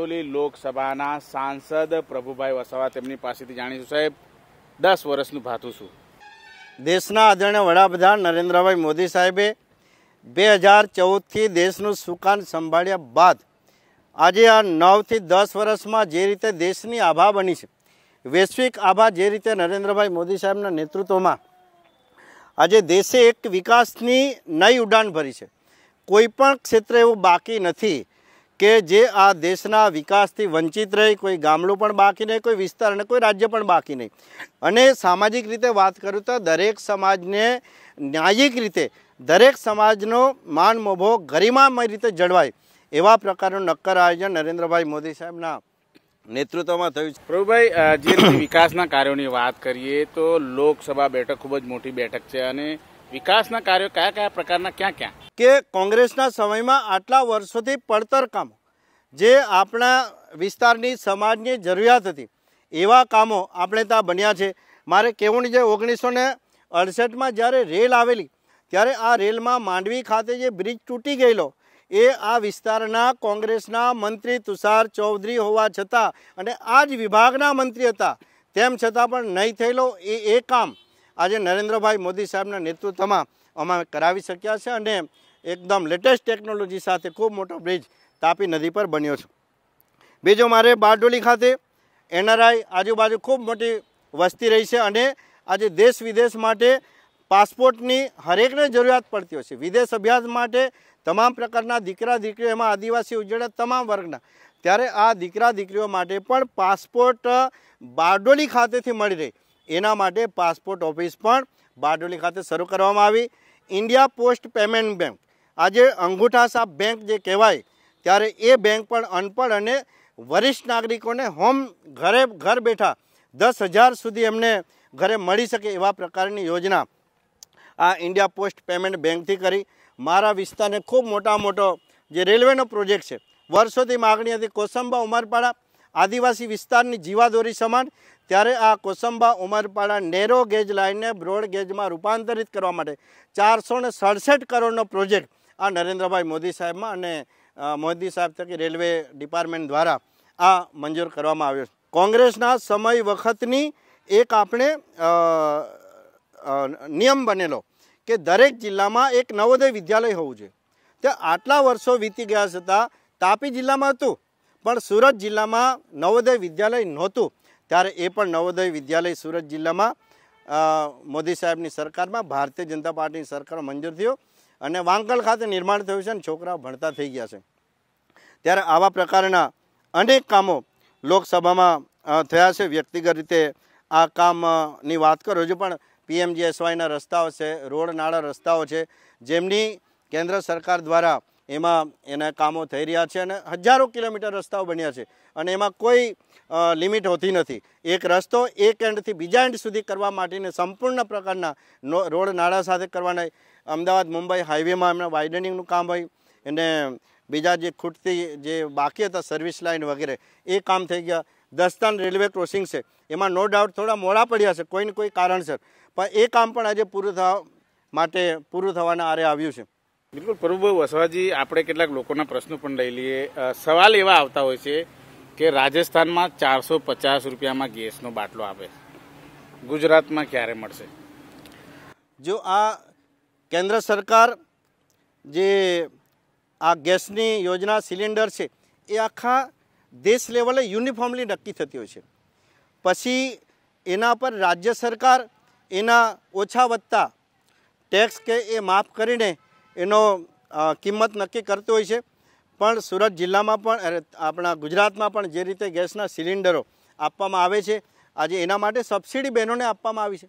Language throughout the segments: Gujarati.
બારડોલી લોકસભાના સાંસદ પ્રભુભાઈ વસાવા તેમની પાસેથી જાણીશું સાહેબ દસ વર્ષનું ભાતું છું દેશના આદરણીય વડાપ્રધાન નરેન્દ્રભાઈ મોદી સાહેબે બે હજાર ચૌદથી દેશનું સુકાન સંભાળ્યા બાદ આજે આ નવથી દસ વર્ષમાં જે રીતે દેશની આભા બની છે વૈશ્વિક આભા જે રીતે નરેન્દ્રભાઈ મોદી સાહેબના નેતૃત્વમાં આજે દેશે એક વિકાસની નઈ ઉડાન ભરી છે કોઈ પણ ક્ષેત્રે એવું બાકી નથી કે જે આ દેશના વિકાસથી વંચિત રહી કોઈ ગામડું પણ બાકી નહીં કોઈ વિસ્તાર અને કોઈ રાજ્ય પણ બાકી નહીં અને સામાજિક રીતે વાત કરું તો દરેક સમાજને ન્યાયિક રીતે દરેક સમાજનો માન મોભો ગરિમામય રીતે જળવાય એવા પ્રકારનું નક્કર આયોજન નરેન્દ્રભાઈ મોદી સાહેબના નેતૃત્વમાં થયું છે પ્રભુભાઈ જે વિકાસના કાર્યોની વાત કરીએ તો લોકસભા બેઠક ખૂબ જ મોટી બેઠક છે અને વિકાસના કાર્યો કયા કયા પ્રકારના ક્યાં ક્યાં કે કોંગ્રેસના સમયમાં આટલા વર્ષોથી પડતર કામો જે આપણા વિસ્તારની સમાજની જરૂરિયાત હતી એવા કામો આપણે ત્યાં બન્યા છે મારે કહેવું જે ઓગણીસો ને અડસઠમાં જ્યારે રેલ આવેલી ત્યારે આ રેલમાં માંડવી ખાતે જે બ્રિજ તૂટી ગયેલો એ આ વિસ્તારના કોંગ્રેસના મંત્રી તુષાર ચૌધરી હોવા છતાં અને આ જ વિભાગના મંત્રી હતા તેમ છતાં પણ નહીં થયેલો એ એ કામ આજે નરેન્દ્રભાઈ મોદી સાહેબના નેતૃત્વમાં અમે કરાવી શક્યા છે અને એકદમ લેટેસ્ટ ટેકનોલોજી સાથે ખૂબ મોટો બ્રિજ તાપી નદી પર બન્યો છે બીજો મારે બારડોલી ખાતે એનઆરઆઈ આજુબાજુ ખૂબ મોટી વસ્તી રહી છે અને આજે દેશ વિદેશ માટે પાસપોર્ટની હરેકને જરૂરિયાત પડતી હોય છે વિદેશ અભ્યાસ માટે તમામ પ્રકારના દીકરા દીકરીઓ એમાં આદિવાસી ઉજ્જળા તમામ વર્ગના ત્યારે આ દીકરા દીકરીઓ માટે પણ પાસપોર્ટ બારડોલી ખાતેથી મળી રહી એના માટે પાસપોર્ટ ઓફિસ પણ બારડોલી ખાતે શરૂ કરવામાં આવી ઇન્ડિયા પોસ્ટ પેમેન્ટ બેંક આજે અંગૂઠા સાપ બેંક જે કહેવાય ત્યારે એ બેંક પણ અનપઢ અને વરિષ્ઠ નાગરિકોને હોમ ઘરે ઘર બેઠા દસ હજાર સુધી એમને ઘરે મળી શકે એવા પ્રકારની યોજના આ ઇન્ડિયા પોસ્ટ પેમેન્ટ બેંકથી કરી મારા વિસ્તારને ખૂબ મોટા મોટો જે રેલવેનો પ્રોજેક્ટ છે વર્ષોથી માગણી હતી કોસંબા ઉમરપાડા આદિવાસી વિસ્તારની જીવાદોરી સમાન ત્યારે આ કોસંબા ઉમરપાડા નેરો ગેજ લાઇનને બ્રોડ ગેજમાં રૂપાંતરિત કરવા માટે ચારસો કરોડનો પ્રોજેક્ટ આ નરેન્દ્રભાઈ મોદી સાહેબમાં અને મોદી સાહેબ થકી રેલવે ડિપાર્ટમેન્ટ દ્વારા આ મંજૂર કરવામાં આવ્યો છે કોંગ્રેસના સમય વખતની એક આપણે નિયમ બનેલો કે દરેક જિલ્લામાં એક નવોદય વિદ્યાલય હોવું જોઈએ તે આટલા વર્ષો વીતી ગયા છતાં તાપી જિલ્લામાં હતું પણ સુરત જિલ્લામાં નવોદય વિદ્યાલય નહોતું ત્યારે એ પણ નવોદય વિદ્યાલય સુરત જિલ્લામાં મોદી સાહેબની સરકારમાં ભારતીય જનતા પાર્ટીની સરકાર મંજૂર થયો અને વાંકલ ખાતે નિર્માણ થયું છે અને છોકરા ભણતા થઈ ગયા છે ત્યારે આવા પ્રકારના અનેક કામો લોકસભામાં થયા છે વ્યક્તિગત રીતે આ કામની વાત કરો હજુ પણ પીએમજીએસવાયના રસ્તાઓ છે રોડ નાળા રસ્તાઓ છે જેમની કેન્દ્ર સરકાર દ્વારા એમાં એના કામો થઈ રહ્યા છે અને હજારો કિલોમીટર રસ્તાઓ બન્યા છે અને એમાં કોઈ લિમિટ હોતી નથી એક રસ્તો એક એન્ડથી બીજા એન્ડ સુધી કરવા માટેને સંપૂર્ણ પ્રકારના રોડ નાળા સાથે કરવાના અમદાવાદ મુંબઈ હાઈવેમાં એમના વાઇડનિંગનું કામ હોય અને બીજા જે ખૂટતી જે બાકી હતા સર્વિસ લાઇન વગેરે એ કામ થઈ ગયા દસ્તાન રેલવે ક્રોસિંગ છે એમાં નો ડાઉટ થોડા મોડા પડ્યા છે કોઈને કોઈ કારણસર પણ એ કામ પણ આજે પૂરું થવા માટે પૂરું થવાના આરે આવ્યું છે બિલકુલ પ્રભુભાઈ વસવાજી આપણે કેટલાક લોકોના પ્રશ્નો પણ લઈ લઈએ સવાલ એવા આવતા હોય છે કે રાજસ્થાનમાં ચારસો પચાસ રૂપિયામાં ગેસનો બાટલો આવે ગુજરાતમાં ક્યારે મળશે જો આ કેન્દ્ર સરકાર જે આ ગેસની યોજના સિલિન્ડર છે એ આખા દેશ લેવલે યુનિફોર્મલી નક્કી થતી હોય છે પછી એના પર રાજ્ય સરકાર એના ઓછા વધતા ટેક્સ કે એ માફ કરીને એનો કિંમત નક્કી કરતી હોય છે પણ સુરત જિલ્લામાં પણ આપણા ગુજરાતમાં પણ જે રીતે ગેસના સિલિન્ડરો આપવામાં આવે છે આજે એના માટે સબસિડી બહેનોને આપવામાં આવી છે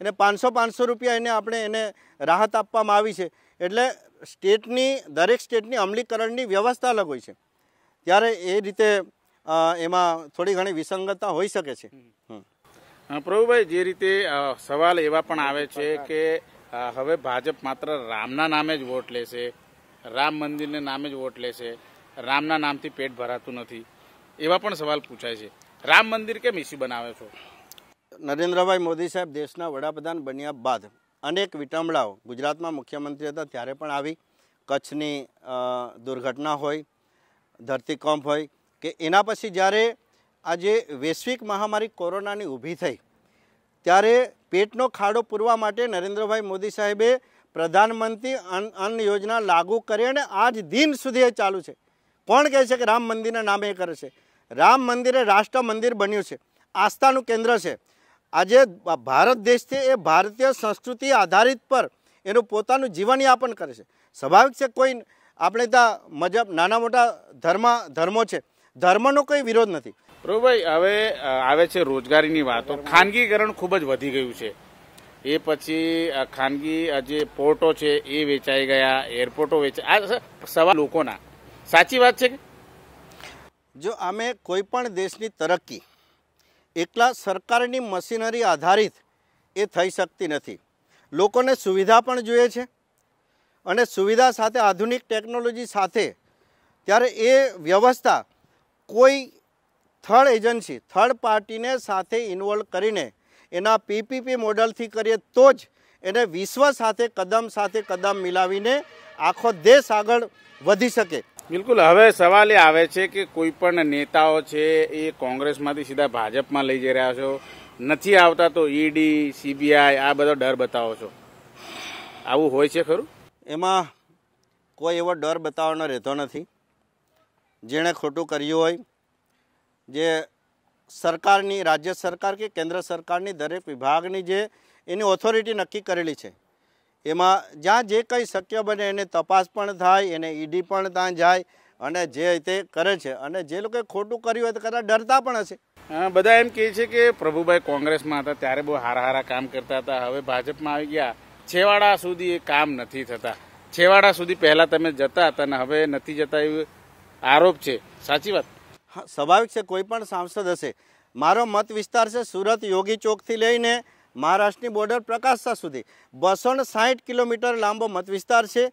એને પાંચસો પાંચસો રૂપિયા એને આપણે એને રાહત આપવામાં આવી છે એટલે સ્ટેટની દરેક સ્ટેટની અમલીકરણની વ્યવસ્થા અલગ હોય છે ત્યારે એ રીતે એમાં થોડી ઘણી વિસંગતતા હોઈ શકે છે પ્રભુભાઈ જે રીતે સવાલ એવા પણ આવે છે કે હવે ભાજપ માત્ર રામના નામે જ વોટ લેશે રામ મંદિરને નામે જ વોટ લેશે રામના નામથી પેટ ભરાતું નથી એવા પણ સવાલ પૂછાય છે રામ મંદિર કેમ ઇસ્યુ બનાવે છો નરેન્દ્રભાઈ મોદી સાહેબ દેશના વડાપ્રધાન બન્યા બાદ અનેક વિટંબળાઓ ગુજરાતમાં મુખ્યમંત્રી હતા ત્યારે પણ આવી કચ્છની દુર્ઘટના હોય ધરતીકંપ હોય કે એના પછી જ્યારે આજે વૈશ્વિક મહામારી કોરોનાની ઊભી થઈ ત્યારે પેટનો ખાડો પૂરવા માટે નરેન્દ્રભાઈ મોદી સાહેબે પ્રધાનમંત્રી અન્ન યોજના લાગુ કરી અને આજ દિન સુધી એ ચાલુ છે કોણ કહે છે કે રામ મંદિરના નામે એ કરે છે રામ મંદિર એ રાષ્ટ્ર મંદિર બન્યું છે આસ્થાનું કેન્દ્ર છે આજે ભારત દેશથી એ ભારતીય સંસ્કૃતિ આધારિત પર એનું પોતાનું જીવનયાપન કરે છે સ્વાભાવિક છે કોઈ આપણે ત્યાં મજબ નાના મોટા ધર્મ ધર્મો છે ધર્મનો કોઈ વિરોધ નથી રોભાઈ હવે આવે છે રોજગારીની વાતો ખાનગીકરણ ખૂબ જ વધી ગયું છે એ પછી ખાનગી જે પોર્ટો છે એ વેચાઈ ગયા એરપોર્ટો વેચાય આ સવાલ લોકોના સાચી વાત છે કે જો અમે કોઈ પણ દેશની તરક્કી એકલા સરકારની મશીનરી આધારિત એ થઈ શકતી નથી લોકોને સુવિધા પણ જોઈએ છે અને સુવિધા સાથે આધુનિક ટેકનોલોજી સાથે ત્યારે એ વ્યવસ્થા કોઈ થર્ડ એજન્સી થર્ડ પાર્ટીને સાથે ઇન્વોલ્વ કરીને એના પીપીપી મોડલથી કરીએ તો જ એને વિશ્વ સાથે કદમ સાથે કદમ મિલાવીને આખો દેશ આગળ વધી શકે બિલકુલ હવે સવાલ એ આવે છે કે કોઈ પણ નેતાઓ છે એ કોંગ્રેસમાંથી સીધા ભાજપમાં લઈ જઈ રહ્યા છો નથી આવતા તો ઈડી સીબીઆઈ આ બધો ડર બતાવો છો આવું હોય છે ખરું એમાં કોઈ એવો ડર બતાવવાનો રહેતો નથી જેણે ખોટું કર્યું હોય જે સરકારની રાજ્ય સરકાર કે કેન્દ્ર સરકારની દરેક વિભાગની જે એની ઓથોરિટી નક્કી કરેલી છે એમાં જ્યાં જે કંઈ શક્ય બને એને તપાસ પણ થાય એને ઈડી પણ ત્યાં જાય અને જે તે કરે છે અને જે લોકોએ ખોટું કર્યું હોય તો કદાચ ડરતા પણ હશે બધા એમ કહે છે કે પ્રભુભાઈ કોંગ્રેસમાં હતા ત્યારે બહુ હારા હારા કામ કરતા હતા હવે ભાજપમાં આવી ગયા છેવાડા સુધી એ કામ નથી થતા છેવાડા સુધી પહેલાં તમે જતા હતા ને હવે નથી જતા એવું આરોપ છે સાચી વાત સ્વાભાવિક છે કોઈ પણ સાંસદ હશે મારો મત વિસ્તાર છે સુરત યોગી ચોકથી લઈને મહારાષ્ટ્રની બોર્ડર પ્રકાશતા સુધી બસો ને કિલોમીટર લાંબો મત વિસ્તાર છે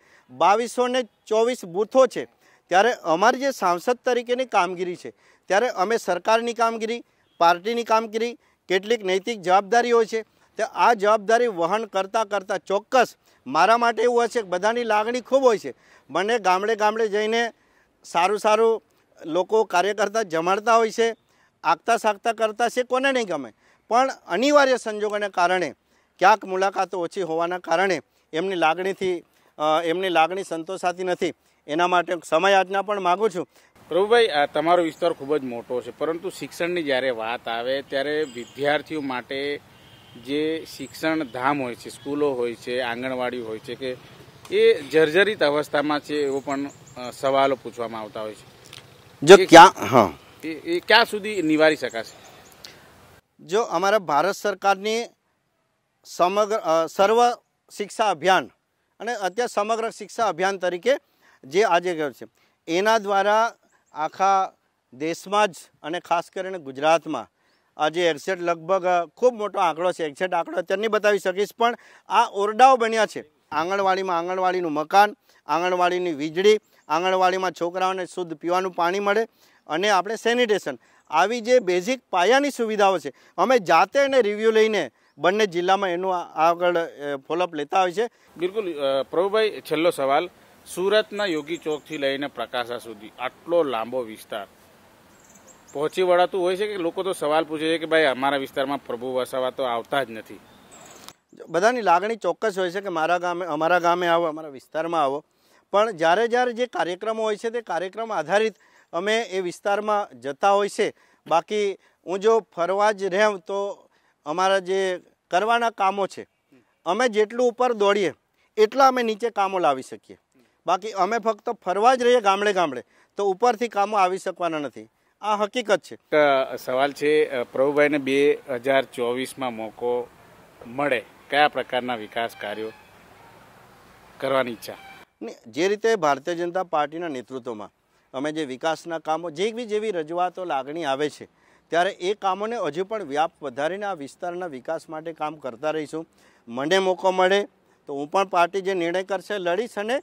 બાવીસો ચોવીસ બૂથો છે ત્યારે અમારી જે સાંસદ તરીકેની કામગીરી છે ત્યારે અમે સરકારની કામગીરી પાર્ટીની કામગીરી કેટલીક નૈતિક જવાબદારીઓ છે તે આ જવાબદારી વહન કરતાં કરતાં ચોક્કસ મારા માટે એવું હશે કે બધાની લાગણી ખૂબ હોય છે મને ગામડે ગામડે જઈને સારું સારું લોકો કાર્યકર્તા જમાડતા હોય છે આગતા સાગતા કરતા છે કોને નહીં ગમે પણ અનિવાર્ય સંજોગોને કારણે ક્યાંક મુલાકાતો ઓછી હોવાના કારણે એમની લાગણીથી એમની લાગણી સંતોષાતી નથી એના માટે સમય આજના પણ માગું છું પ્રભુભાઈ તમારો વિસ્તાર ખૂબ જ મોટો છે પરંતુ શિક્ષણની જ્યારે વાત આવે ત્યારે વિદ્યાર્થીઓ માટે જે શિક્ષણ ધામ હોય છે સ્કૂલો હોય છે આંગણવાડી હોય છે કે એ જર્જરિત અવસ્થામાં છે એવો પણ સવાલો પૂછવામાં આવતા હોય છે જો ક્યાં હા એ ક્યાં સુધી નિવારી શકાશે જો અમારા ભારત સરકારની સમગ્ર સર્વ શિક્ષા અભિયાન અને અત્યારે સમગ્ર શિક્ષા અભિયાન તરીકે જે આજે ગયો છે એના દ્વારા આખા દેશમાં જ અને ખાસ કરીને ગુજરાતમાં આજે એક્ઝેટ લગભગ ખૂબ મોટો આંકડો છે એક્ઝેટ આંકડો અત્યારે નહીં બતાવી શકીશ પણ આ ઓરડાઓ બન્યા છે આંગણવાડીમાં આંગણવાડીનું મકાન આંગણવાડીની વીજળી આંગણવાડીમાં છોકરાઓને શુદ્ધ પીવાનું પાણી મળે અને આપણે સેનિટેશન આવી જે બેઝિક પાયાની સુવિધાઓ છે અમે જાતે એને રિવ્યૂ લઈને બંને જિલ્લામાં એનું આગળ ફોલોઅપ લેતા હોય છે બિલકુલ પ્રભુભાઈ છેલ્લો સવાલ સુરતના યોગી ચોકથી લઈને પ્રકાશા સુધી આટલો લાંબો વિસ્તાર પહોંચી વળાતું હોય છે કે લોકો તો સવાલ પૂછે છે કે ભાઈ અમારા વિસ્તારમાં પ્રભુ વસાવા તો આવતા જ નથી બધાની લાગણી ચોક્કસ હોય છે કે મારા ગામે અમારા ગામે આવો અમારા વિસ્તારમાં આવો પણ જારે જાર જે કાર્યક્રમો હોય છે તે કાર્યક્રમ આધારિત અમે એ વિસ્તારમાં જતા હોય છે બાકી ઊંજો ફરવાજ રહે તો અમારું જે કરવાના કામો છે અમે જેટલું ઉપર દોડીએ એટલા અમે નીચે કામો લાવી સકીએ બાકી અમે ફક્ત ફરવાજ રહી ગામડે ગામડે તો ઉપરથી કામો આવી શકવાના નથી આ હકીકત છે સવાલ છે પ્રભુભાઈને 2024 માં મોકો મળે કયા પ્રકારના વિકાસ કાર્યો કરવાની ઈચ્છા જે રીતે ભારતીય જનતા પાર્ટીના નેતૃત્વમાં અમે જે વિકાસના કામો જે બી જેવી રજૂઆતો લાગણી આવે છે ત્યારે એ કામોને હજુ પણ વ્યાપ વધારીને આ વિસ્તારના વિકાસ માટે કામ કરતા રહીશું મને મોકો મળે તો હું પણ પાર્ટી જે નિર્ણય કરશે લડીશ અને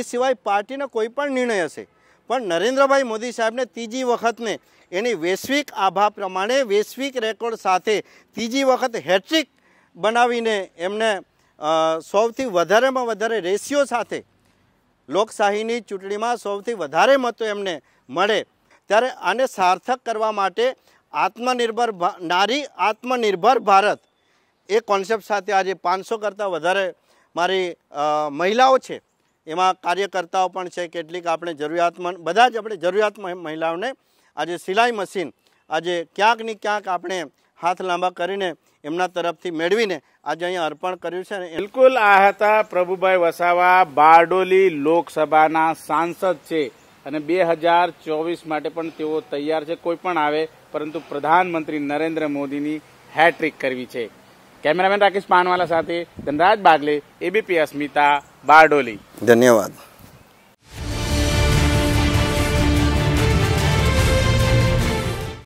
એ સિવાય પાર્ટીનો કોઈ પણ નિર્ણય હશે પણ નરેન્દ્રભાઈ મોદી સાહેબને ત્રીજી વખતને એની વૈશ્વિક આભા પ્રમાણે વૈશ્વિક રેકોર્ડ સાથે ત્રીજી વખત હેટ્રિક બનાવીને એમને સૌથી વધારેમાં વધારે રેશિયો સાથે લોકશાહીની ચૂંટણીમાં સૌથી વધારે મતો એમને મળે ત્યારે આને સાર્થક કરવા માટે આત્મનિર્ભર નારી આત્મનિર્ભર ભારત એ કોન્સેપ્ટ સાથે આજે પાંચસો કરતાં વધારે મારી મહિલાઓ છે એમાં કાર્યકર્તાઓ પણ છે કેટલીક આપણે જરૂરિયાતમંદ બધા જ આપણે જરૂરિયાત મહિલાઓને આજે સિલાઈ મશીન આજે ક્યાંક ને ક્યાંક આપણે હાથ લાંબા કરીને એમના તરફથી મેળવીને આજે અહીંયા અર્પણ કર્યું છે બિલકુલ આ હતા પ્રભુભાઈ વસાવા બારડોલી લોકસભાના સાંસદ છે અને બે હજાર ચોવીસ માટે પણ તેઓ તૈયાર છે કોઈ પણ આવે પરંતુ પ્રધાનમંત્રી નરેન્દ્ર મોદીની હેટ્રિક કરવી છે કેમેરામેન રાકેશ પાનવાલા સાથે ધનરાજ બાગલે એબીપી અસ્મિતા બારડોલી ધન્યવાદ